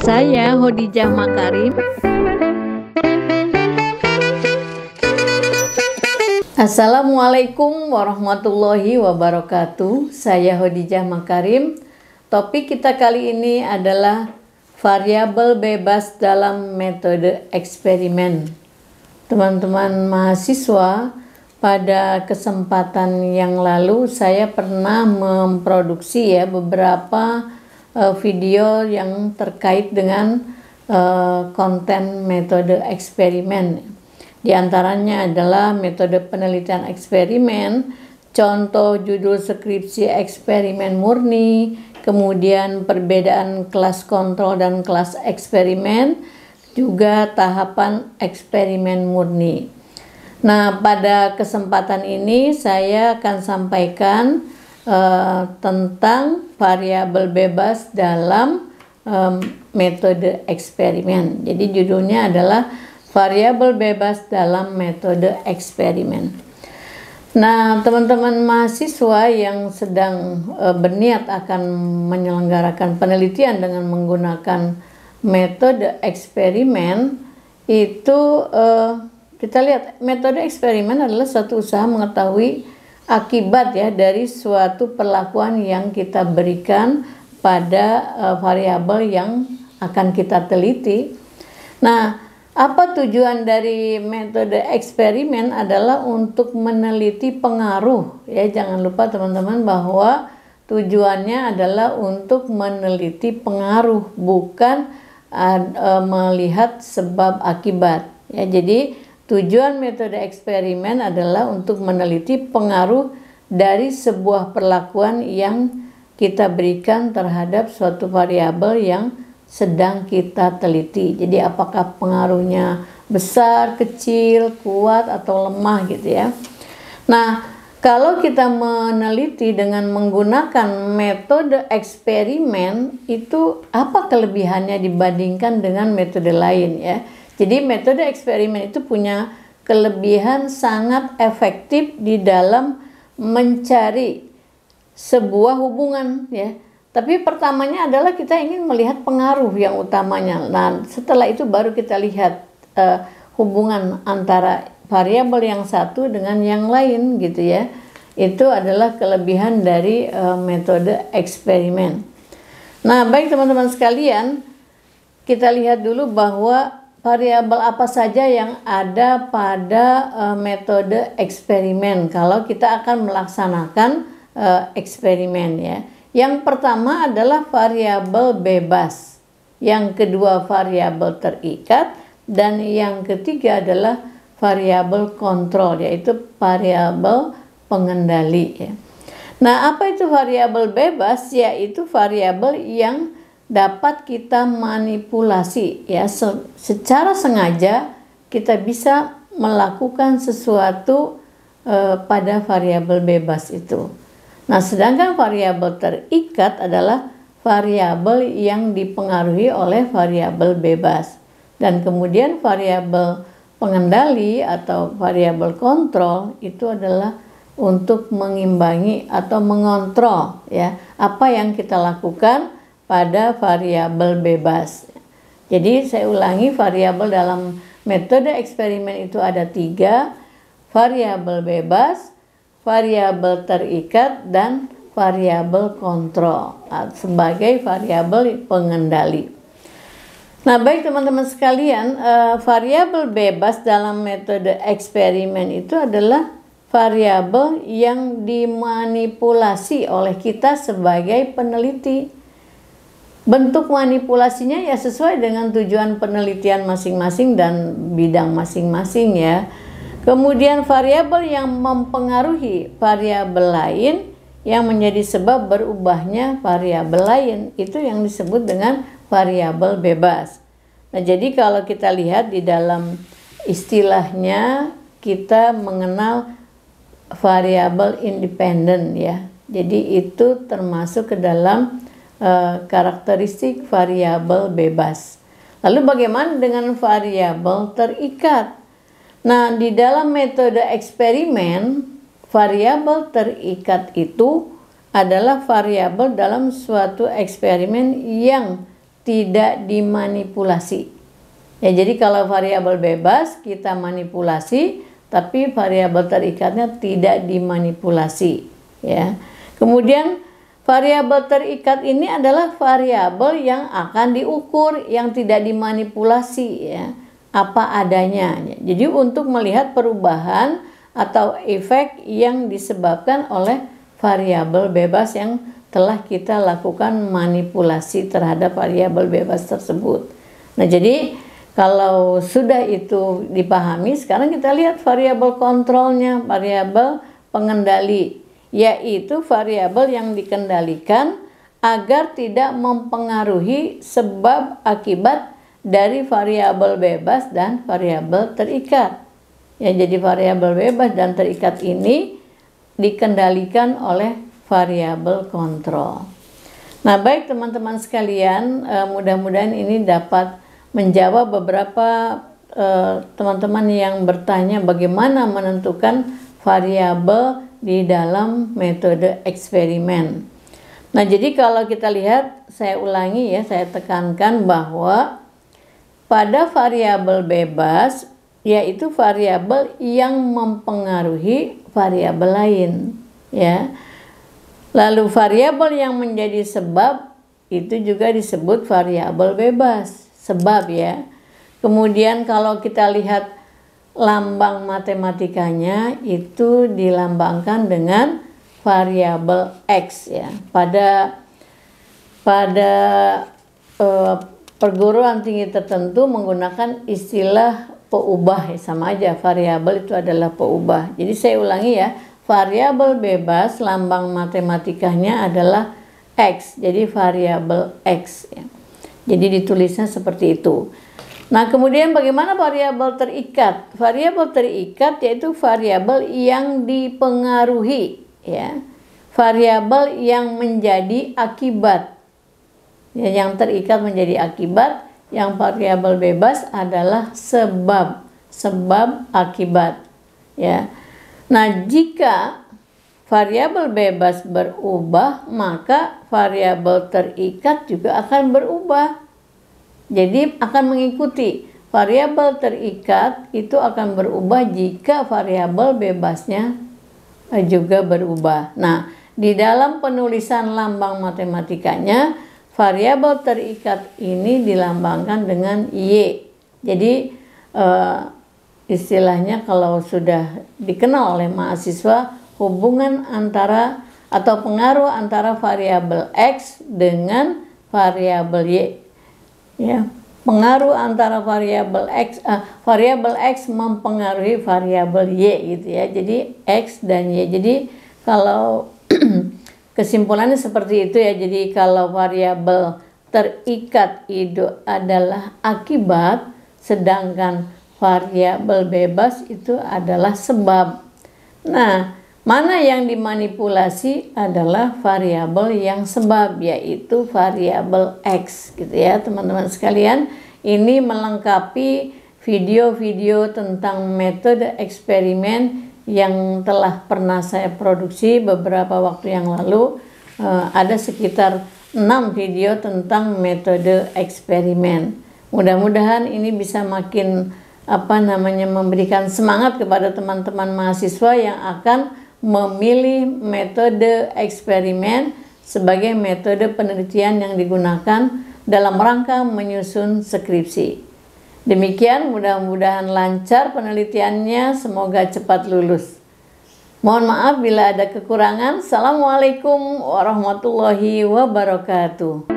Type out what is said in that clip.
Saya Hodijah Makarim. Assalamualaikum warahmatullahi wabarakatuh. Saya Hodijah Makarim. Topik kita kali ini adalah variabel bebas dalam metode eksperimen. Teman-teman mahasiswa, pada kesempatan yang lalu saya pernah memproduksi ya beberapa Eh, video yang terkait dengan uh, konten metode eksperimen. Di antaranya adalah metode penelitian eksperimen, contoh judul skripsi eksperimen murni, kemudian perbedaan kelas kontrol dan kelas eksperimen, juga tahapan eksperimen murni. Nah, pada kesempatan ini saya akan sampaikan Eh, tentang variabel bebas dalam um, metode eksperimen. Jadi judulnya adalah variabel bebas dalam metode eksperimen. Nah, teman-teman mahasiswa yang sedang uh, berniat akan menyelenggarakan penelitian dengan menggunakan metode eksperimen itu uh, kita lihat metode eksperimen adalah satu usaha mengetahui akibat ya dari suatu perlakuan yang kita berikan pada uh, variabel yang akan kita teliti. Nah, apa tujuan dari metode eksperimen adalah untuk meneliti pengaruh ya jangan lupa teman-teman bahwa tujuannya adalah untuk meneliti pengaruh bukan uh, melihat sebab akibat ya jadi Tujuan metode eksperimen adalah untuk meneliti pengaruh dari sebuah perlakuan yang kita berikan terhadap suatu variabel yang sedang kita teliti. Jadi apakah pengaruhnya besar, kecil, kuat atau lemah gitu ya. Nah, kalau kita meneliti dengan menggunakan metode eksperimen itu apa kelebihannya dibandingkan dengan metode lain ya? Jadi metode eksperimen itu punya kelebihan sangat efektif di dalam mencari sebuah hubungan ya. Tapi pertamanya adalah kita ingin melihat pengaruh yang utamanya. Nah, setelah itu baru kita lihat uh, hubungan antara variabel yang satu dengan yang lain gitu ya. Itu adalah kelebihan dari uh, metode eksperimen. Nah, baik teman-teman sekalian, kita lihat dulu bahwa variabel apa saja yang ada pada uh, metode eksperimen kalau kita akan melaksanakan uh, eksperimen ya. Yang pertama adalah variabel bebas, yang kedua variabel terikat dan yang ketiga adalah variabel kontrol yaitu variabel pengendali ya. Nah, apa itu variabel bebas? Yaitu variabel yang dapat kita manipulasi ya se secara sengaja kita bisa melakukan sesuatu e, pada variabel bebas itu. Nah, sedangkan variabel terikat adalah variabel yang dipengaruhi oleh variabel bebas dan kemudian variabel pengendali atau variabel kontrol itu adalah untuk mengimbangi atau mengontrol ya apa yang kita lakukan pada variabel bebas. Jadi saya ulangi variabel dalam metode eksperimen itu ada tiga, variabel bebas, variabel terikat, dan variabel kontrol nah, sebagai variabel pengendali. Nah, baik teman-teman sekalian, eh, variabel bebas dalam metode eksperimen itu adalah variabel yang dimanipulasi oleh kita sebagai peneliti. Bentuk manipulasinya ya sesuai dengan tujuan penelitian masing-masing dan bidang masing-masing ya. Kemudian variabel yang mempengaruhi variabel lain yang menjadi sebab berubahnya variabel lain itu yang disebut dengan variabel bebas. Nah, jadi kalau kita lihat di dalam istilahnya kita mengenal variabel independen ya. Jadi itu termasuk ke dalam Eh, karakteristik variabel bebas. Lalu bagaimana dengan variabel terikat? Nah, di dalam metode eksperimen, variabel terikat itu adalah variabel dalam suatu eksperimen yang tidak dimanipulasi. Ya, jadi kalau variabel bebas kita manipulasi, tapi variabel terikatnya tidak dimanipulasi, ya. Kemudian Variabel terikat ini adalah variabel yang akan diukur, yang tidak dimanipulasi ya, apa adanya. Ya. Jadi untuk melihat perubahan atau efek yang disebabkan oleh variabel bebas yang telah kita lakukan manipulasi terhadap variabel bebas tersebut. Nah, jadi kalau sudah itu dipahami, sekarang kita lihat variabel kontrolnya, variabel pengendali yaitu variabel yang dikendalikan agar tidak mempengaruhi sebab akibat dari variabel bebas dan variabel terikat. Ya, jadi variabel bebas dan terikat ini dikendalikan oleh variabel kontrol. Nah, baik teman-teman sekalian, eh, mudah-mudahan ini dapat menjawab beberapa eh, teman-teman yang bertanya bagaimana menentukan variabel di dalam metode eksperimen. Nah, jadi kalau kita lihat, saya ulangi ya, saya tekankan bahwa pada variabel bebas yaitu variabel yang mempengaruhi variabel lain, ya. Lalu variabel yang menjadi sebab itu juga disebut variabel bebas, sebab ya. Kemudian kalau kita lihat lambang matematikanya itu dilambangkan dengan variabel x ya. Pada pada uh, perguruan tinggi tertentu menggunakan istilah peubah ya sama aja variabel itu adalah peubah. Jadi saya ulangi ya, variabel bebas lambang matematikanya adalah x. Jadi variabel x ya. Jadi ditulisnya seperti itu. Nah, kemudian bagaimana variabel terikat? Variabel terikat yaitu variabel yang dipengaruhi, ya. Variabel yang menjadi akibat. Ya, yang terikat menjadi akibat, yang variabel bebas adalah sebab, sebab akibat, ya. Nah, jika variabel bebas berubah, maka variabel terikat juga akan berubah jadi akan mengikuti variabel terikat itu akan berubah jika variabel bebasnya eh, juga berubah. Nah, di dalam penulisan lambang matematikanya, variabel terikat ini dilambangkan dengan y. Jadi uh, istilahnya kalau sudah dikenal oleh mahasiswa hubungan antara atau pengaruh antara variabel x dengan variabel y ya pengaruh antara variabel x uh, variabel x mempengaruhi variabel y gitu ya jadi x dan y jadi kalau kesimpulannya seperti itu ya jadi kalau variabel terikat itu adalah akibat sedangkan variabel bebas itu adalah sebab nah Mana yang dimanipulasi adalah variabel yang sebab yaitu variabel X gitu ya teman-teman sekalian. Ini melengkapi video-video tentang metode eksperimen yang telah pernah saya produksi beberapa waktu yang lalu. Eh, ada sekitar 6 video tentang metode eksperimen. Mudah-mudahan ini bisa makin apa namanya memberikan semangat kepada teman-teman mahasiswa yang akan memilih metode eksperimen sebagai metode penelitian yang digunakan dalam rangka menyusun skripsi. Demikian mudah-mudahan lancar penelitiannya, semoga cepat lulus. Mohon maaf bila ada kekurangan. Assalamualaikum warahmatullahi wabarakatuh.